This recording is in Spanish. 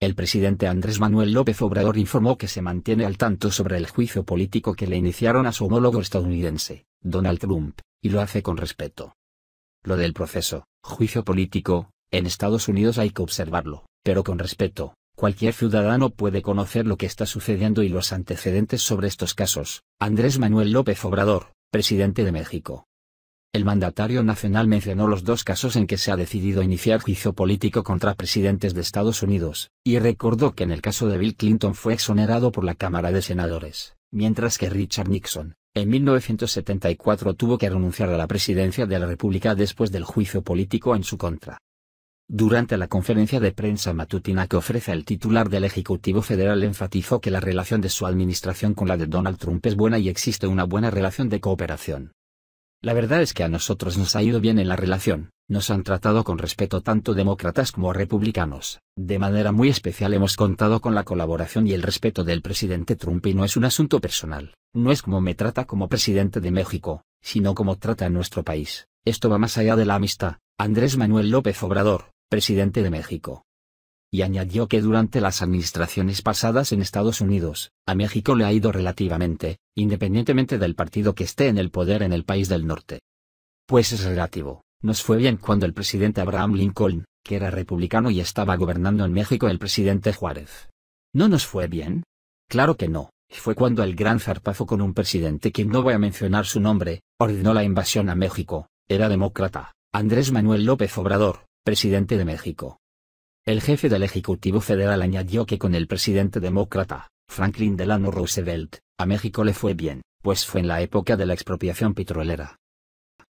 El presidente Andrés Manuel López Obrador informó que se mantiene al tanto sobre el juicio político que le iniciaron a su homólogo estadounidense, Donald Trump, y lo hace con respeto. Lo del proceso, juicio político, en Estados Unidos hay que observarlo, pero con respeto, cualquier ciudadano puede conocer lo que está sucediendo y los antecedentes sobre estos casos. Andrés Manuel López Obrador, presidente de México, el mandatario nacional mencionó los dos casos en que se ha decidido iniciar juicio político contra presidentes de Estados Unidos, y recordó que en el caso de Bill Clinton fue exonerado por la Cámara de Senadores, mientras que Richard Nixon, en 1974 tuvo que renunciar a la presidencia de la República después del juicio político en su contra. Durante la conferencia de prensa matutina que ofrece el titular del Ejecutivo Federal enfatizó que la relación de su administración con la de Donald Trump es buena y existe una buena relación de cooperación. La verdad es que a nosotros nos ha ido bien en la relación, nos han tratado con respeto tanto demócratas como republicanos. De manera muy especial hemos contado con la colaboración y el respeto del presidente Trump y no es un asunto personal, no es como me trata como presidente de México, sino como trata a nuestro país. Esto va más allá de la amistad. Andrés Manuel López Obrador, presidente de México y añadió que durante las administraciones pasadas en Estados Unidos, a México le ha ido relativamente, independientemente del partido que esté en el poder en el país del norte. Pues es relativo, nos fue bien cuando el presidente Abraham Lincoln, que era republicano y estaba gobernando en México el presidente Juárez. ¿No nos fue bien? Claro que no, fue cuando el gran zarpazo con un presidente quien no voy a mencionar su nombre, ordenó la invasión a México, era demócrata, Andrés Manuel López Obrador, presidente de México. El jefe del Ejecutivo Federal añadió que con el presidente demócrata, Franklin Delano Roosevelt, a México le fue bien, pues fue en la época de la expropiación petrolera,